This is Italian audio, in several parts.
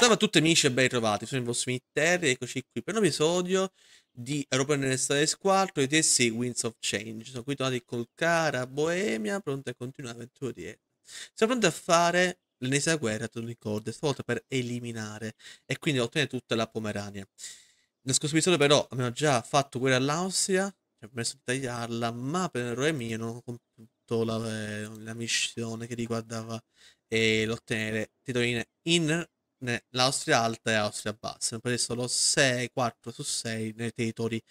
Salve a tutti amici e ben ritrovati, sono il vostro Mitter eccoci qui per un episodio di Europa Nell'Estate 4 ed essi Winds of Change. Sono qui tornati col cara Boemia, pronti a continuare l'avventuriera. Siamo pronti a fare l'ennesima guerra tra Unicorde, stavolta per eliminare e quindi ottenere tutta la Pomerania. Nel scorso episodio però abbiamo già fatto guerra all'Austria, ci abbiamo messo di tagliarla, ma per errore mio non ho compiuto la, la missione che riguardava eh, l'ottenere titoline in l'Austria alta e l'Austria bassa. Mi pare lo 6, 4 su 6 nei territori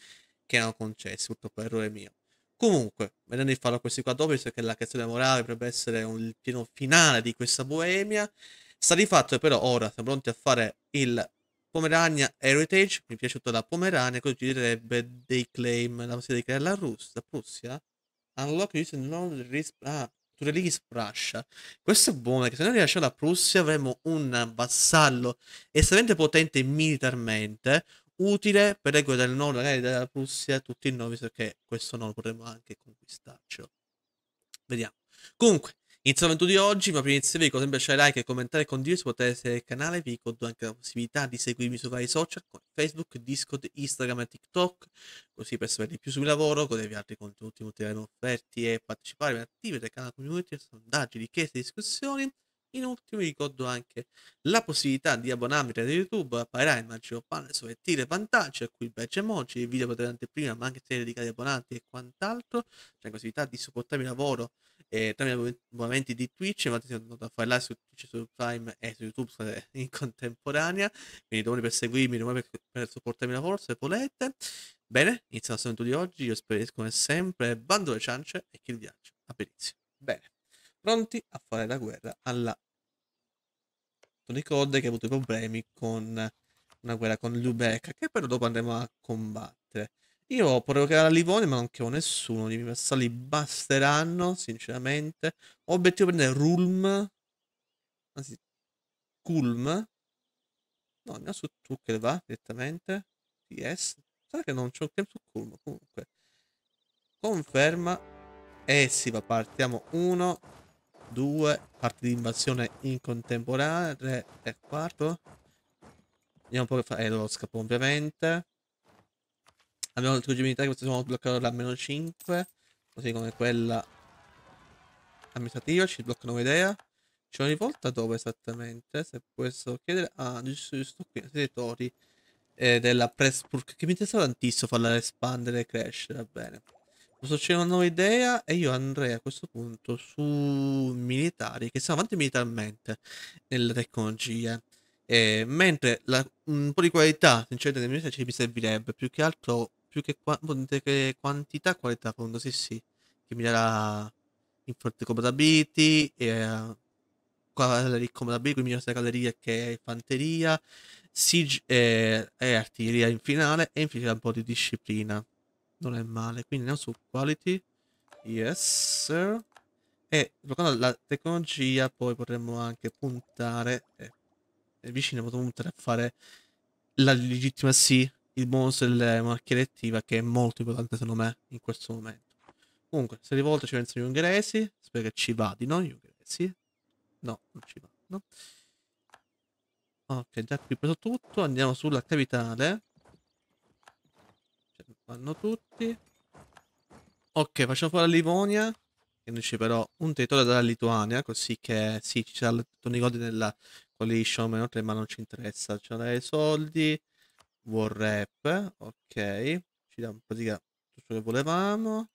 che erano concessi, purtroppo errore mio. Comunque, vedendo di farlo questi qua dopo, visto che la questione morale potrebbe essere un, il pieno finale di questa Boemia, sta di fatto che però ora siamo pronti a fare il Pomerania Heritage, mi è piaciuta la Pomerania, così ci direbbe dei claim, la possibilità di creare la Russia, Prussia, unlock using non ah, strutture lì Russia. Questo è buono perché se noi rilasciamo la Prussia avremo un vassallo estremamente potente militarmente, utile per le guerre del nord, magari della Prussia, tutti i nomi, perché che questo nord potremmo anche conquistarcelo. Vediamo. Comunque, Inizio l'evento di oggi, ma prima di iniziare vi ricordo sempre lasciare like, commentare e condividere se potete essere il canale, vi ricordo anche la possibilità di seguirmi su vari social come Facebook, Discord, Instagram e TikTok, così per sapere di più sul lavoro, godervi altri contenuti ulteriori offerti e partecipare per attività del canale community, sondaggi, richieste e discussioni. In ultimo vi ricordo anche la possibilità di abbonarvi a YouTube, apparirà il magico panel su tire vantaggi, a cui il badge emoji, video potete anteprima, ma anche se dedicate agli abbonati e quant'altro. C'è la possibilità di supportare il lavoro e tramite movimenti di Twitch, infatti sono andato a fare live su Twitch, su Prime e su YouTube in contemporanea, quindi domani per seguirmi, domani per, per supportarmi la forza se volete. Bene, inizia l'assunto di oggi, io spero come sempre, bando le ciance e che il A aperizio. Bene, pronti a fare la guerra alla Tony Cod che ha avuto problemi con una guerra con l'Ubeca, che però dopo andremo a combattere. Io ho provocare a Livone, ma non che ho nessuno. Gli universali basteranno, sinceramente. Ho obiettivo prendere Rulm. Anzi, Kulm. No, andiamo su Tucker, va direttamente. Yes. Sai che non c'è un tempo su Kulm, comunque. Conferma. Eh sì, va, partiamo. Uno, due, parte di invasione in contemporanea. Tre e quattro. Vediamo un po' che fa. Eh, lo scappo ovviamente. Abbiamo la sfuggimilità che possiamo bloccare la meno 5, così come quella amministrativa, ci bloccano un'idea. C'è una rivolta dove esattamente? Se posso chiedere... Ah, giusto, giusto qui, territori eh, della Pressburg, che mi interessa tantissimo farla espandere e crescere, va bene. Posso c'è una nuova idea e io andrei a questo punto su militari, che siamo avanti militarmente nelle tecnologie. Eh, mentre la, un po' di qualità, sinceramente, nel mio senso ci mi servirebbe più che altro più che, qua- boh, che quantità, qualità, secondo sì sì, che migliora in forte compatibility e uh, eh, cavalleria compatibility, quindi migliora sia cavalleria che infanteria, siege e, eh, e, artiglieria in finale e infine un po' di disciplina. Non è male, quindi andiamo su quality, yes sir. E giocando alla tecnologia poi potremmo anche puntare, eh, vicino potremmo puntare a fare la legittimacy il bonus delle monarchie elettive che è molto importante secondo me in questo momento. Comunque, se rivolta ci pensano gli ungheresi, spero che ci vadino gli ungheresi. No, non ci vanno. Ok, già qui preso tutto, andiamo sulla capitale. Ce cioè, ne fanno tutti. Ok, facciamo fuori la Livonia, che noi ci però un territorio dalla Lituania, così che sì, ci sarà Tony Godi nella coalition, ma non ci interessa. Ci saranno dei soldi, War rap, ok. Ci dà in pratica tutto ciò che volevamo.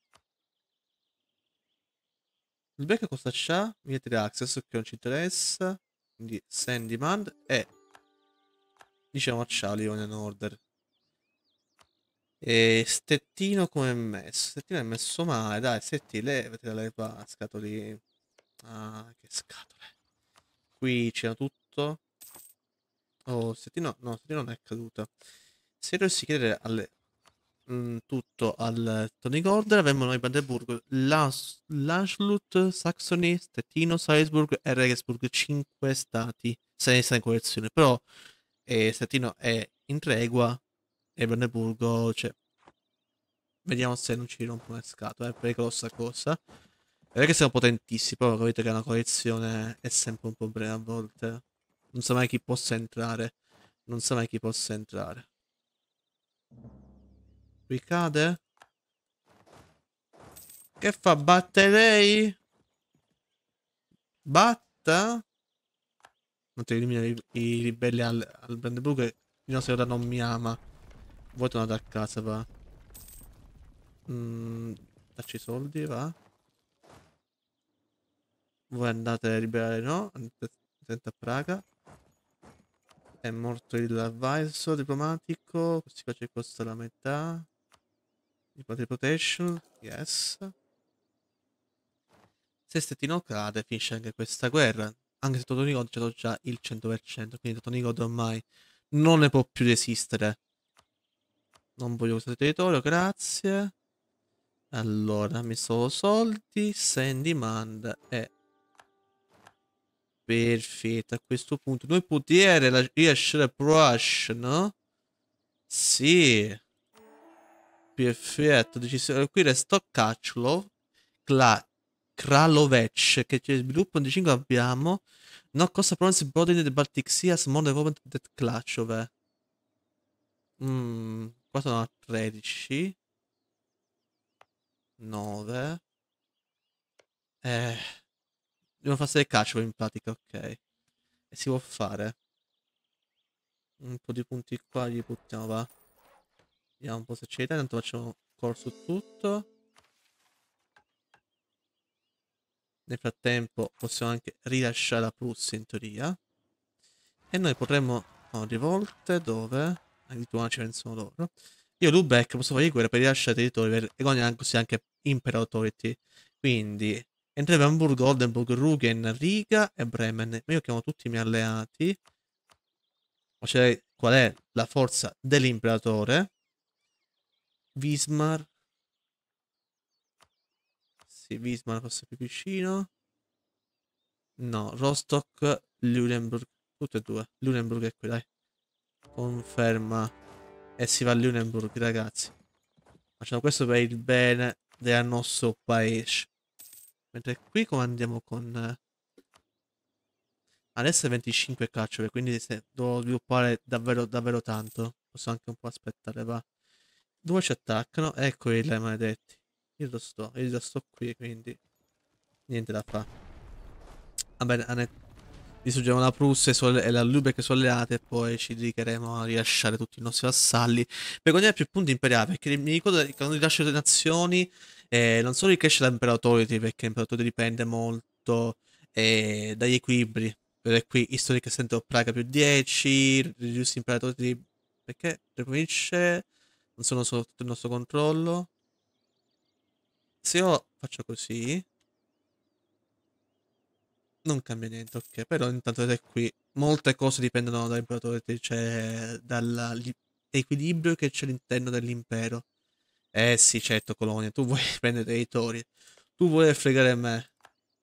Il back costa c'ha? military access, che non ci interessa. Quindi send demand e diciamo a Sha in order. E stettino come è messo? Stettino è messo male, dai, stetti, levati dalle scatole. Ah, che scatole. Qui c'era tutto. Oh, Settino, no, Settino non è caduta. Se dovessi chiedere alle, mh, mm, tutto al Tony Gordon, avremmo noi Brandenburg, Lanschlut, Saxony, Stettino, Salzburg e Regensburg, 5 stati se ne sta in collezione. Però eh, Stettino è in tregua e Brandeburgo, cioè, vediamo se non ci rompono le scatole, eh, perché questa cosa. È che siamo potentissimi, però capite che una collezione è sempre un problema a volte. Non sa mai chi possa entrare. Non sa mai chi possa entrare. Qui cade? Che fa? Batte lei? Batta? Non ti elimina i, ribelli al, al Brandenburg. Il nostro ora non mi ama. Vuoi tornare a casa, va? Mm, dacci i soldi, va? Voi andate a liberare, no? Andate a Praga. È morto il l'avviso diplomatico, qua ci costa la metà. Diplomatic protection, yes. Se Stettino cade finisce anche questa guerra. Anche se Totonigod ce l'ho già il 100%, quindi Totonigod ormai non ne può più resistere. Non voglio questo territorio, grazie. Allora, mi sono soldi, send demand e Perfetto, a questo punto noi poter riuscire a brush, no? Sì. Perfetto, decisione. Eh, qui resta Kachlov, Kla Kralovec, che c'è sviluppo 25 abbiamo. No, cosa promise Broden del Baltic Sea as more development that Klachove. Eh? Mm, qua sono a 13. 9. Eh... Dobbiamo fare del calcio in pratica, ok. E si può fare. Un po' di punti qua li buttiamo, va. Vediamo un po' se c'è, tanto facciamo call su tutto. Nel frattempo possiamo anche rilasciare la plus in teoria. E noi potremmo... No, rivolte dove? Eh, A Lituania ci pensano loro. Io Lubeck posso fare guerra per rilasciare territori e guadagnare così anche Imperial Authority. Quindi Entrerebbe Hamburg, Oldenburg, Rugen, Riga e Bremen. Ma io chiamo tutti i miei alleati. Ma c'è qual è la forza dell'imperatore? Wismar. Sì, Wismar fosse più vicino. No, Rostock, Lunenburg. Tutte e due. Lunenburg è qui, dai. Conferma. E eh, si va a Lunenburg, ragazzi. Facciamo questo per il bene del nostro paese. Mentre qui comandiamo con... Eh, adesso è 25 cacciole, quindi se devo sviluppare davvero, davvero tanto. Posso anche un po' aspettare, va. Due ci attaccano, eccoli là, maledetti. Io lo sto, io lo sto qui, quindi... Niente da fa. Va bene, Distruggiamo la Prusse e la Lube che sono alleate e poi ci dedicheremo a rilasciare tutti i nostri vassalli per guadagnare più punti imperiali perché mi ricordo che quando rilascio le nazioni eh, non solo il crash dell'imperatore, perché l'imperatore dipende molto eh, dagli equilibri. Per qui Historic Center of Praga più 10, Reduce Imperatori perché le non sono sotto il nostro controllo. Se io faccio così, non cambia niente, ok. Però intanto vedete qui, molte cose dipendono dall'imperatore, cioè dall'equilibrio che c'è all'interno dell'impero. Eh sì, certo, Colonia, tu vuoi prendere territori. Tu vuoi fregare me.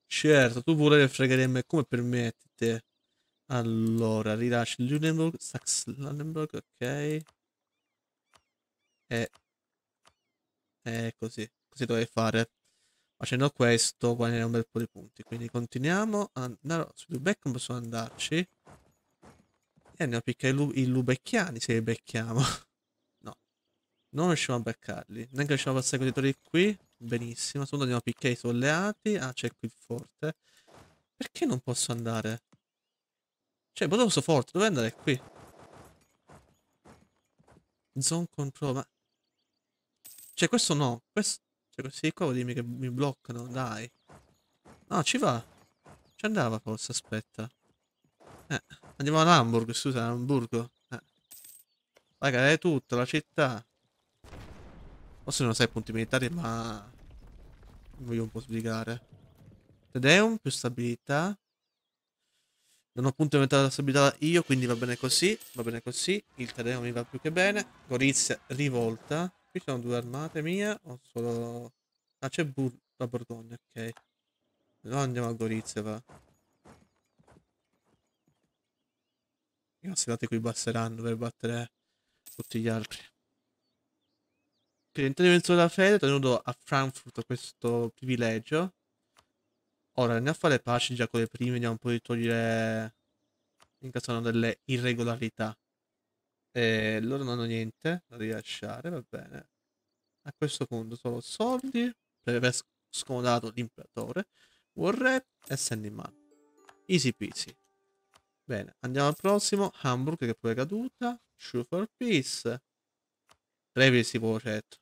Certo, tu vuoi fregare me. Come permetti te? Allora, rilascio Lunenburg, Sax Lunenburg, ok. E... E così. Così dovrei fare. Facendo questo guadagnerò un bel po' di punti. Quindi continuiamo. Andare su Lubeck non possiamo andarci. E andiamo a piccare i, lu i lubecchiani se li becchiamo. Non riusciamo a beccarli. Neanche riusciamo a passare con i tori qui. Benissimo. Secondo andiamo a picchiare i solleati. Ah, c'è qui il forte. Perché non posso andare? Cioè, potevo so forte. Dove andare qui? Zone control. Ma... Cioè, questo no. Questo... Cioè, questi qua vuol dirmi che mi bloccano. Dai. No, ci va. Ci andava forse, aspetta. Eh, andiamo ad Hamburg, scusa, Hamburgo. Eh. Raga, è tutto, la città. Forse non sai punti militari, ma... Voglio un po' sbrigare. Tedeum più stabilità. Non ho punto metà della stabilità io, quindi va bene così. Va bene così. Il Tedeum mi va più che bene. Gorizia, rivolta. Qui sono due armate mie. Ho solo... Ah, c'è Bur la Bordogna, ok. No, andiamo a Gorizia, va. I nostri dati qui basteranno per battere tutti gli altri che in mezzo della fede tenuto a Frankfurt questo privilegio. Ora andiamo a fare pace già con le prime, andiamo un po' di togliere in caso hanno delle irregolarità. E loro non hanno niente da rilasciare, va bene. A questo punto solo soldi per aver scomodato l'imperatore, Warre e send in mano. Easy peasy. Bene, andiamo al prossimo. Hamburg che pure è caduta. Shoe for Peace. Trevi si può certo.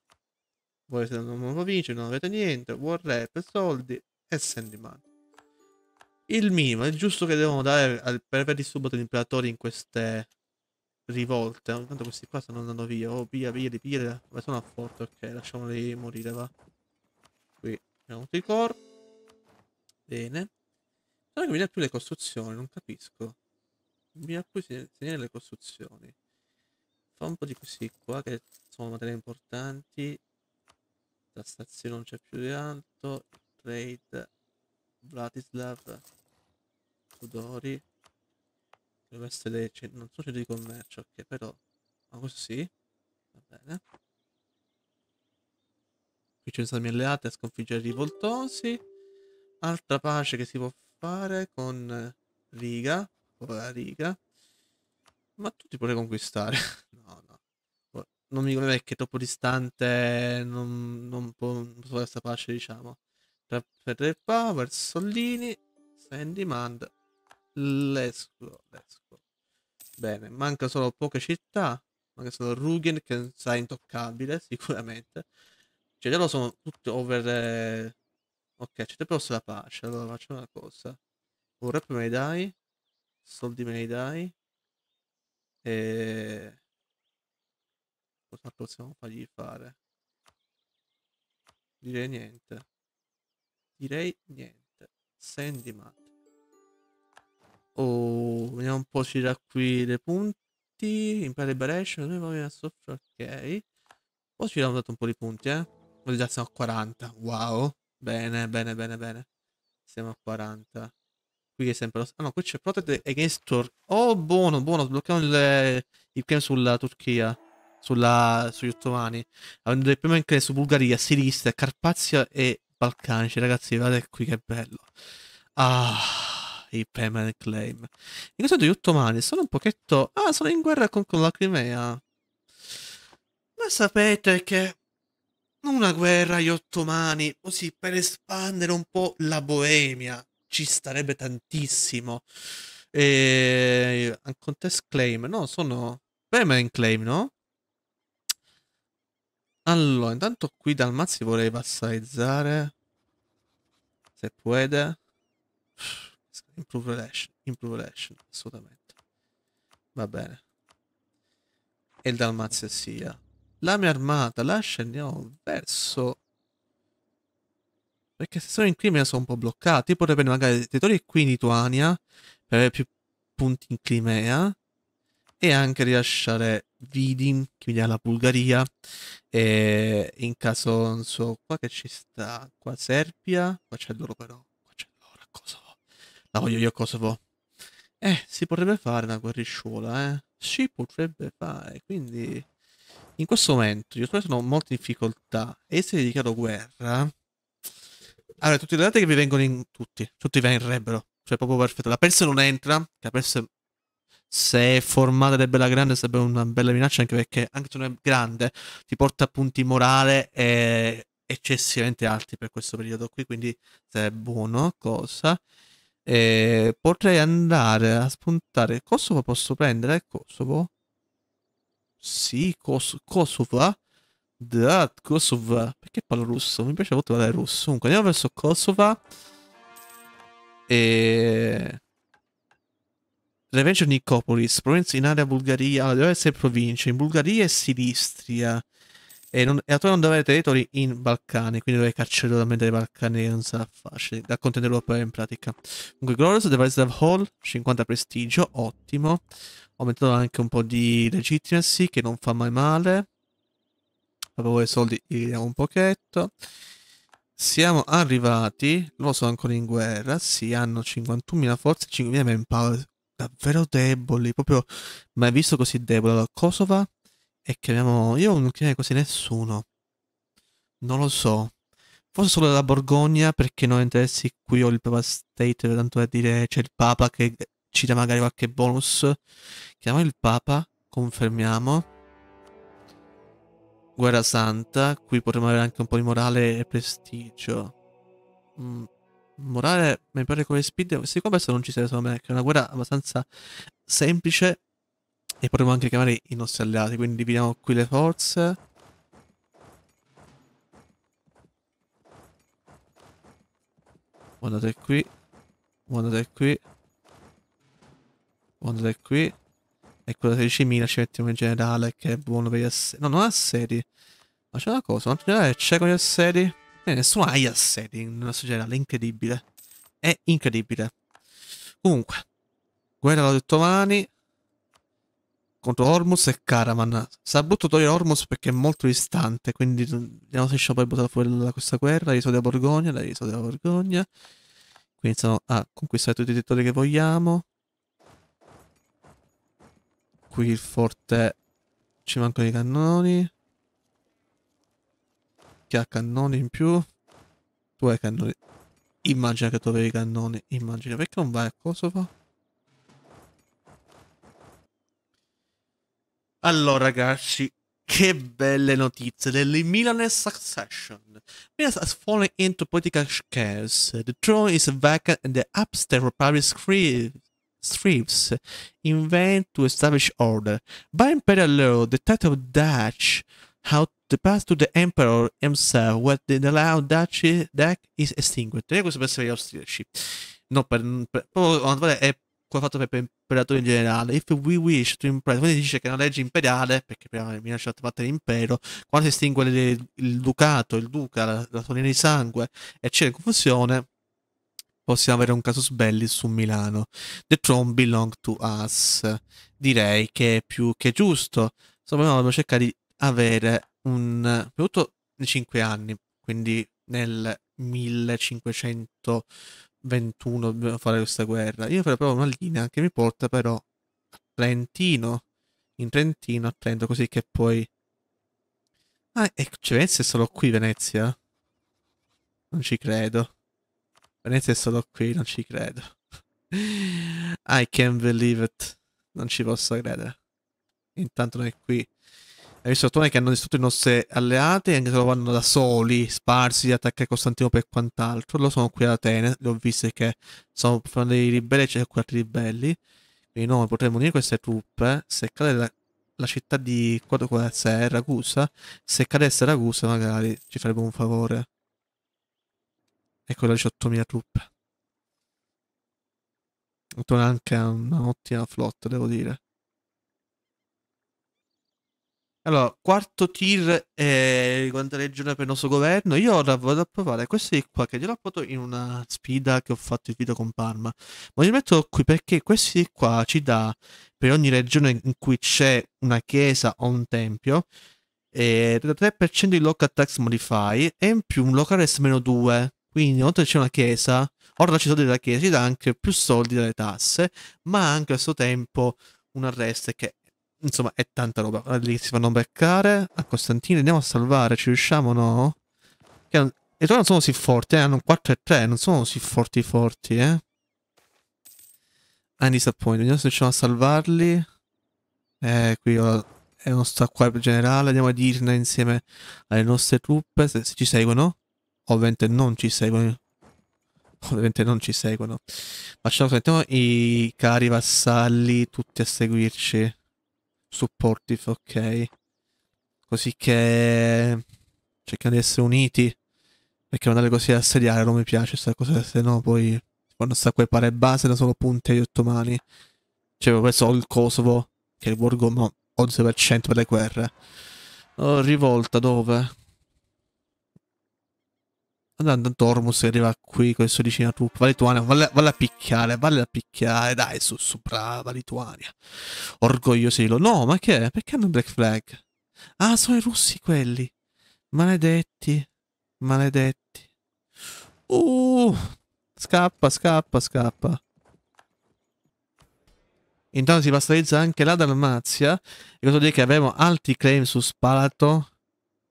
Voi se non lo vince non avete niente. War rap, soldi e Sandman. Il minimo è giusto che devono dare al, per avere il gli imperatori in queste rivolte. Intanto questi qua stanno andando via. Oh, via, via, via. Ma sono a forte, ok. Lasciamoli morire, va. Qui abbiamo tutti i core. Bene. Però che mi dà più le costruzioni, non capisco. Mi dà più segnare le costruzioni. Fa un po' di questi qua che sono materiali importanti stazione non c'è più di tanto trade Vladislav Tudori dovrebbe essere cioè, non so centro di commercio ok però ma questo sì va bene qui ci sono i alleati a sconfiggere i rivoltosi altra pace che si può fare con Riga povera Riga ma tutti potrei puoi conquistare no non mi conviene che è troppo distante, non, non può, non può essere pace, diciamo. Per il Power, Sollini, Send Demand, let's go. Bene, manca solo poche città, manca solo Rugen che sarà intoccabile sicuramente. Cioè loro sono tutti over... Eh, ok, c'è però la pace, allora facciamo una cosa. Un rap me dai, soldi me dai. E Cosa possiamo fargli fare? Direi niente. Direi niente. Sandy Matt. Oh, vediamo un po' ci da qui dei punti. Impara liberation, noi va bene software, ok. Poi ci abbiamo dato un po' di punti, eh. Oggi già siamo a 40. Wow. Bene, bene, bene, bene. Siamo a 40. Qui è sempre lo Ah no, qui c'è Protect Against Turk. Oh, buono, buono. Sblocchiamo il, il claim sulla Turchia sulla, sugli ottomani, avendo il primo ingresso su Bulgaria, Silistra, Carpazia e Balcanici. Ragazzi, guardate qui che bello. Ah, i Premier Claim. In questo momento gli ottomani sono un pochetto... Ah, sono in guerra con, con la Crimea. Ma sapete che una guerra agli ottomani, così per espandere un po' la Boemia, ci starebbe tantissimo. E... Un Contest Claim, no, sono... Bremen Claim, no? Allora, intanto qui dal mazzi vorrei vassalizzare. Se puede. Improve relation. Improve relation, assolutamente. Va bene. E il Dalmazia sia. La mia armata, la scendiamo verso... Perché se sono in Crimea sono un po' bloccati. Potrei prendere magari territori qui in Lituania. Per avere più punti in Crimea. E anche rilasciare Vidin, che quindi alla Bulgaria, e in caso, non so, qua che ci sta, qua Serbia, qua c'è loro però, qua c'è loro, Kosovo, la voglio io Kosovo. Eh, si potrebbe fare una guerrisciuola, eh, si potrebbe fare, quindi in questo momento gli autori sono molto in difficoltà e essere dichiarato guerra... Allora, tutti i dati che vi vengono in... tutti, tutti verrebbero, cioè proprio perfetto, la persa non entra, che la PES se è formata ed è bella grande sarebbe una bella minaccia anche perché anche se non è grande ti porta a punti morale e eccessivamente alti per questo periodo qui quindi se è buono cosa e eh, potrei andare a spuntare Kosovo posso prendere Kosovo sì Kos Kosovo da Kosovo perché parlo russo mi piace molto parlare russo comunque andiamo verso Kosovo e Reveggio Nicopolis, Provenza in area Bulgaria, allora deve essere provincia, in Bulgaria e Silistria. E, non, e attualmente non deve avere territori in Balcani, quindi deve cacciare totalmente i Balcani, non sarà facile, da conto europea in pratica. Comunque Glorious, Device of Hall, 50 prestigio, ottimo. Ho messo anche un po' di legitimacy, che non fa mai male. A favore soldi gli vediamo un pochetto. Siamo arrivati, loro sono ancora in guerra, si sì, hanno 51.000 forze e 5.000 manpower, davvero deboli, proprio mai visto così debole. Allora, Kosova e chiamiamo... Io non chiamerei così nessuno. Non lo so. Forse solo la Borgogna, perché non interessi qui ho il Papa State, tanto da dire c'è il Papa che ci dà magari qualche bonus. Chiamiamo il Papa, confermiamo. Guerra Santa, qui potremmo avere anche un po' di morale e prestigio. Mm, morale ma mi pare come speed siccome adesso non ci serve secondo me che è una guerra abbastanza semplice e potremmo anche chiamare i nostri alleati quindi dividiamo qui le forze guardate qui guardate qui guardate qui e quella 16.000 ci mettiamo in generale che è buono per gli assedi no non assedi ma c'è una cosa quanto c'è con gli assedi nessuno eh, ha gli assedi nel nostro generale, è incredibile. È incredibile. Comunque, guerra detto ottomani contro Ormus e Karaman. Sarà brutto togliere Ormus perché è molto distante, quindi vediamo se riusciamo poi a buttare fuori da questa guerra, la della Borgogna, la della Borgogna. Quindi iniziamo a conquistare tutti i territori che vogliamo. Qui il forte ci mancano i cannoni che ha cannoni in più. Tu hai cannoni. Immagina che tu avevi cannoni. Immagina. Perché non vai a Kosovo? Allora ragazzi, che belle notizie del Milanese Succession. Milan has fallen into political chaos. The throne is vacant and the upstairs republic strives in vain to establish order. By imperial law, the title of Dutch, how The path to the emperor himself, what the allowed duchy deck is extinguished. E questo per essere austriaci. No, per, per, proprio, è qua fatto per l'imperatore in generale. If we wish to impress, quindi dice che è una legge imperiale, perché prima minaccia da parte l'impero, quando si estingue il, il, ducato, il duca, la, la linea di sangue, e c'è confusione, possiamo avere un casus belli su Milano. The throne belong to us. Direi che è più che giusto. Insomma, dobbiamo cercare di avere un prodotto di 5 anni, quindi nel 1521 dobbiamo fare questa guerra. Io farò proprio una linea che mi porta però a Trentino, in Trentino, a Trento, così che poi... Ah, e cioè, Venezia è solo qui, Venezia? Non ci credo. Venezia è solo qui, non ci credo. I can't believe it. Non ci posso credere. Intanto non è qui hai visto Tone che hanno distrutto i nostri alleati, anche se lo vanno da soli, sparsi di attaccare Costantinopoli e quant'altro. Loro sono qui ad Atene, le ho viste che sono dei ribelli, c'è cioè qui altri ribelli. Quindi noi potremmo unire queste truppe, se cade la, la città di quanto è Ragusa, se cadesse Ragusa magari ci farebbe un favore. Ecco le 18.000 truppe. Tone anche una ottima flotta, devo dire. Allora, quarto tir è riguardo regione per il nostro governo. Io ora vado a provare questi qua che glielo apporto in una sfida che ho fatto il video con Parma. Ma li metto qui perché questi qua ci dà per ogni regione in cui c'è una chiesa o un tempio eh, 3% di local tax modify e in più un local rest meno 2. Quindi oltre c'è una chiesa, ora ci sono della chiesa, ci dà anche più soldi dalle tasse, ma anche al suo tempo un arresto che Insomma, è tanta roba. Guarda lì si fanno beccare. A Costantino andiamo a salvare. Ci riusciamo o no? Che, e loro non sono così forti, eh? Hanno 4 e 3. Non sono così forti forti, eh? I'm disappointed. Vediamo se riusciamo a salvarli. Eh, qui ho, oh, è uno stacquare generale. Andiamo a dirne insieme alle nostre truppe. Se, se ci seguono. Ovviamente non ci seguono ovviamente non ci seguono. Facciamo, mettiamo i cari vassalli tutti a seguirci supportive, ok? Così che cercano cioè, di essere uniti perché mandare così a assediare non mi piace questa cosa, se no poi quando sta quel pare base da solo punti agli ottomani. Cioè, questo ho il Kosovo, che è il borgo 11% per le guerre. Oh, rivolta dove? Andando a Dormus che arriva qui con il suo vicino a Rup. Va Lituania, valla, a picchiare, valla a picchiare. Dai, su, su, brava Lituania. Orgogliosi di loro. No, ma che? È? Perché hanno il Black Flag? Ah, sono i russi quelli. Maledetti. Maledetti. Uh, scappa, scappa, scappa. Intanto si pastorizza anche la Dalmazia. E cosa vuol dire che abbiamo alti claim su Spalato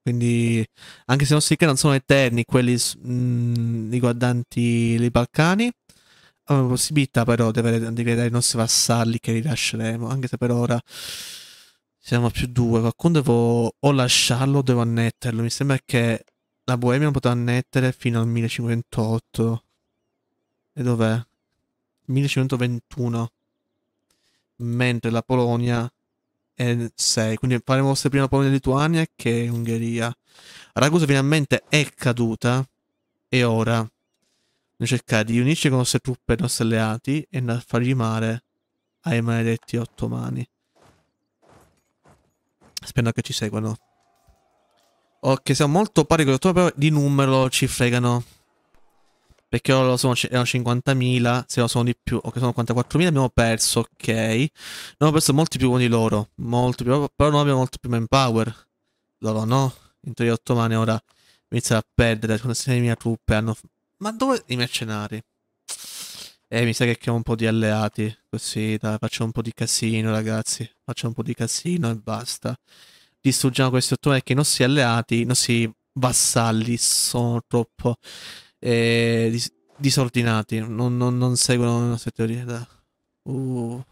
quindi, anche se i nostri che non sono eterni, quelli mh, mm, riguardanti i Balcani, abbiamo la possibilità però di, avere, di vedere i nostri vassalli che rilasceremo, anche se per ora siamo più due. Qualcuno devo o lasciarlo o devo annetterlo. Mi sembra che la Boemia non poteva annettere fino al 1528. E dov'è? 1521. Mentre la Polonia e 6, quindi faremo se prima Polonia e Lituania che Ungheria. Ragusa finalmente è caduta e ora noi cercare di unirci con le nostre truppe e i nostri alleati e andare a fargli male ai maledetti ottomani. Spero che ci seguano. Ok, siamo molto pari con gli ottomani, però di numero ci fregano perché loro sono, erano 50.000, se lo sono di più, o che sono 44.000, abbiamo perso, ok. Abbiamo perso molti più con di loro, molto più, però non abbiamo molto più manpower. Loro no, in teoria ottomane ora iniziano a perdere, con mie truppe hanno... Ma dove i mercenari? Eh, mi sa che chiamo un po' di alleati, così, dai, facciamo un po' di casino, ragazzi. Facciamo un po' di casino e basta. Distruggiamo questi ottomani che i nostri alleati, i nostri vassalli sono troppo eh, dis- disordinati, non, non, non, seguono le nostre teorie. Da. Uh.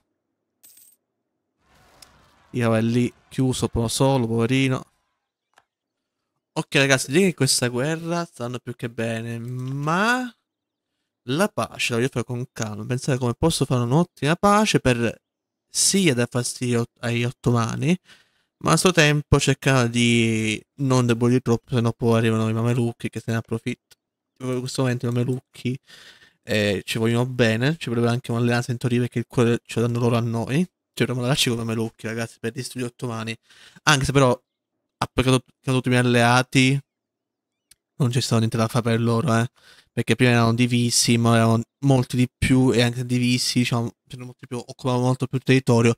Io vabbè, lì chiuso, però solo, poverino. Ok ragazzi, direi che questa guerra stanno più che bene, ma la pace la voglio fare con calma, pensare come posso fare un'ottima pace per sia dar fastidio agli ottomani, ma al suo tempo cercare di non debolire troppo, se no poi arrivano i mamelucchi che se ne approfittano in questo momento i Lucchi eh, ci vogliono bene, ci vorrebbe anche un'alleanza in teoria perché il cuore ce lo danno loro a noi, ci dovremmo con i Lucchi ragazzi per distruggere ottomani, anche se però appena tutti i miei alleati non c'è stato niente da fare per loro, eh. perché prima erano divisi, ma erano molti di più e anche divisi, diciamo, cioè più, occupavano molto più territorio,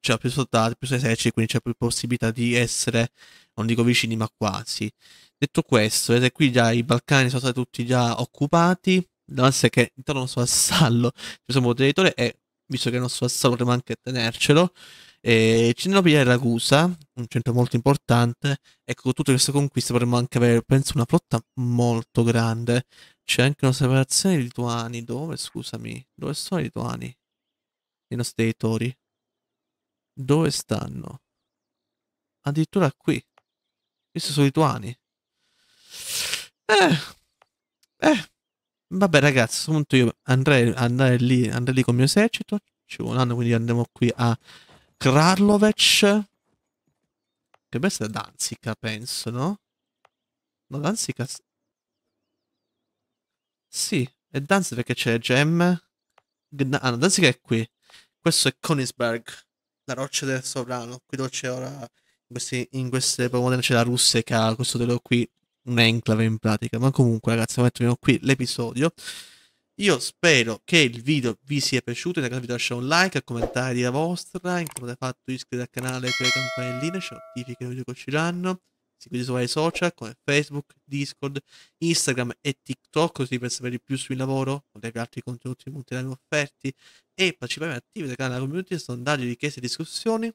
c'era più soldati, più eserciti, quindi c'è più possibilità di essere, non dico vicini, ma quasi. Detto questo, ed è qui già i Balcani sono stati tutti già occupati, la è che intorno al nostro assallo ci siamo un territorio e visto che non il nostro assallo dovremmo anche tenercelo. Eh, Cinnopi pigliare Ragusa, un centro molto importante, ecco con tutte queste conquiste potremmo anche avere, penso, una flotta molto grande. C'è anche una separazione di lituani, dove, scusami, dove sono i lituani? I nostri territori? Dove stanno? Addirittura qui. Questi sono i lituani. Eh, eh. Vabbè ragazzi, a questo punto io andrei, andrei lì, andrei lì con il mio esercito. Ci vuole un anno, quindi andiamo qui a Kralovec. Che questa è Danzica, penso, no? No, Danzica... Sì, è Danzica perché c'è Gem. Gna... Ah, no, Danzica è qui. Questo è Konisberg, la roccia del sovrano. Qui dove c'è ora... In, questi, queste pomodine c'è la Russia che ha questo telo qui un enclave in pratica. Ma comunque, ragazzi, mettiamo qui l'episodio. Io spero che il video vi sia piaciuto. In caso vi lascio un like, a commentare la vostra. In caso avete fatto iscrivetevi al canale con le campanelline, ci notifiche che video che usciranno. Seguite su vari social come Facebook, Discord, Instagram e TikTok, così per sapere di più sul lavoro, magari altri contenuti multilaterali offerti e partecipare attivi del canale della community, sondaggi, richieste e discussioni.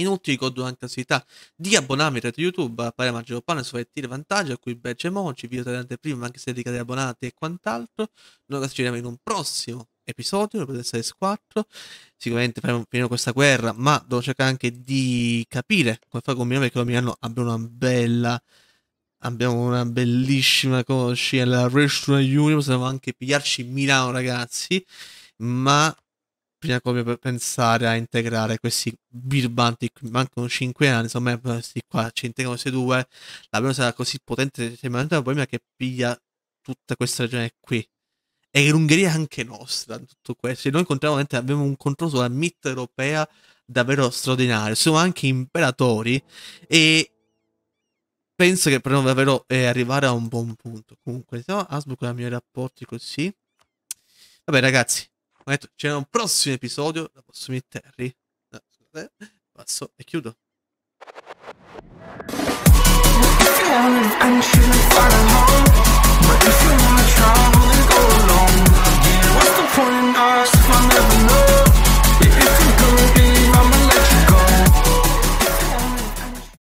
Inoltre ricordo anche la di abbonarmi a YouTube, appare maggior pane su fare vantaggi, a cui badge emoji, video tra prima, anteprime, anche se dedicate abbonati e quant'altro. Noi ci vediamo in un prossimo episodio, potete essere 4. Sicuramente faremo finire questa guerra, ma devo cercare anche di capire come fare con Milano, perché Milano abbiamo una bella... Abbiamo una bellissima cosa, la Restaurant Union, possiamo anche pigliarci Milano ragazzi, ma prima come pensare a integrare questi birbanti mancano 5 anni insomma eh, questi qua ci integrano questi due la prima sarà così potente sicuramente un problema che piglia tutta questa regione qui e l'Ungheria è anche nostra tutto questo e cioè, noi incontriamo abbiamo un controllo sulla mit europea davvero straordinario sono anche imperatori e penso che però davvero è eh, arrivare a un buon punto comunque se no Asburg ha i miei rapporti così vabbè ragazzi ho detto c'è un prossimo episodio da Possumi Terry. No, eh, scusate, passo e chiudo. I'm never